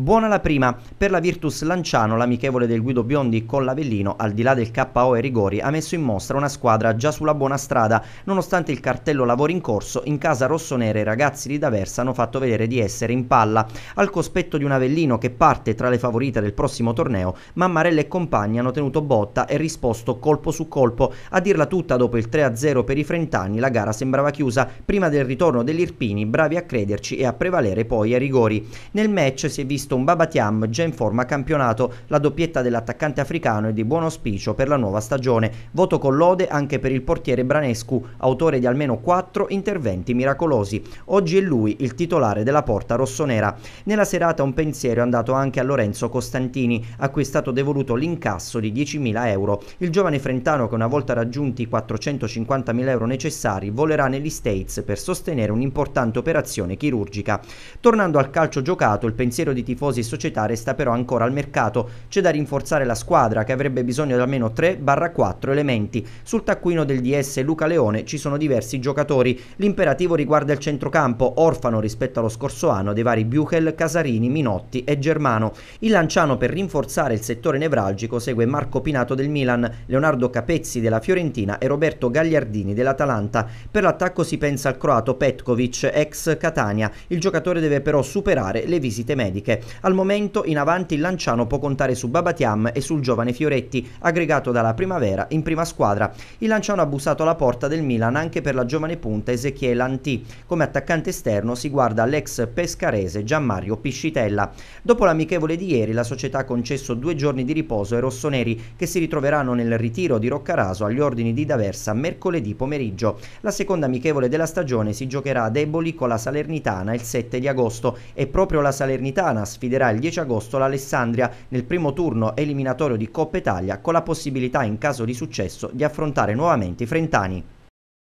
Buona la prima per la Virtus Lanciano, l'amichevole del Guido Biondi con l'Avellino, al di là del KO e rigori, ha messo in mostra una squadra già sulla buona strada. Nonostante il cartello lavori in corso, in casa rossonera i ragazzi di D'Aversa hanno fatto vedere di essere in palla, al cospetto di un Avellino che parte tra le favorite del prossimo torneo, Mammarella e compagni hanno tenuto botta e risposto colpo su colpo. A dirla tutta, dopo il 3-0 per i Frentani, la gara sembrava chiusa prima del ritorno dell'Irpini, bravi a crederci e a prevalere poi ai rigori. Nel match si è visto visto un Babatiam già in forma campionato, la doppietta dell'attaccante africano è di buon auspicio per la nuova stagione. Voto con lode anche per il portiere Branescu, autore di almeno quattro interventi miracolosi. Oggi è lui il titolare della porta rossonera. Nella serata un pensiero è andato anche a Lorenzo Costantini, a cui è stato devoluto l'incasso di 10.000 euro. Il giovane frentano che una volta raggiunti i 450.000 euro necessari volerà negli States per sostenere un'importante operazione chirurgica. Tornando al calcio giocato, il pensiero di tifosi tifosi società resta però ancora al mercato. C'è da rinforzare la squadra che avrebbe bisogno di almeno 3-4 elementi. Sul taccuino del DS Luca Leone ci sono diversi giocatori. L'imperativo riguarda il centrocampo, orfano rispetto allo scorso anno dei vari Buchel, Casarini, Minotti e Germano. Il Lanciano per rinforzare il settore nevralgico segue Marco Pinato del Milan, Leonardo Capezzi della Fiorentina e Roberto Gagliardini dell'Atalanta. Per l'attacco si pensa al croato Petkovic, ex Catania. Il giocatore deve però superare le visite mediche. Al momento in avanti il Lanciano può contare su Babatiam e sul giovane Fioretti aggregato dalla primavera in prima squadra. Il Lanciano ha bussato alla porta del Milan anche per la giovane punta Ezechiele Antì. Come attaccante esterno si guarda l'ex pescarese Gianmario Piscitella. Dopo l'amichevole di ieri la società ha concesso due giorni di riposo ai rossoneri che si ritroveranno nel ritiro di Roccaraso agli ordini di Daversa mercoledì pomeriggio. La seconda amichevole della stagione si giocherà a Deboli con la Salernitana il 7 di agosto e proprio la Salernitana sfiderà il 10 agosto l'Alessandria nel primo turno eliminatorio di Coppa Italia con la possibilità in caso di successo di affrontare nuovamente i Frentani.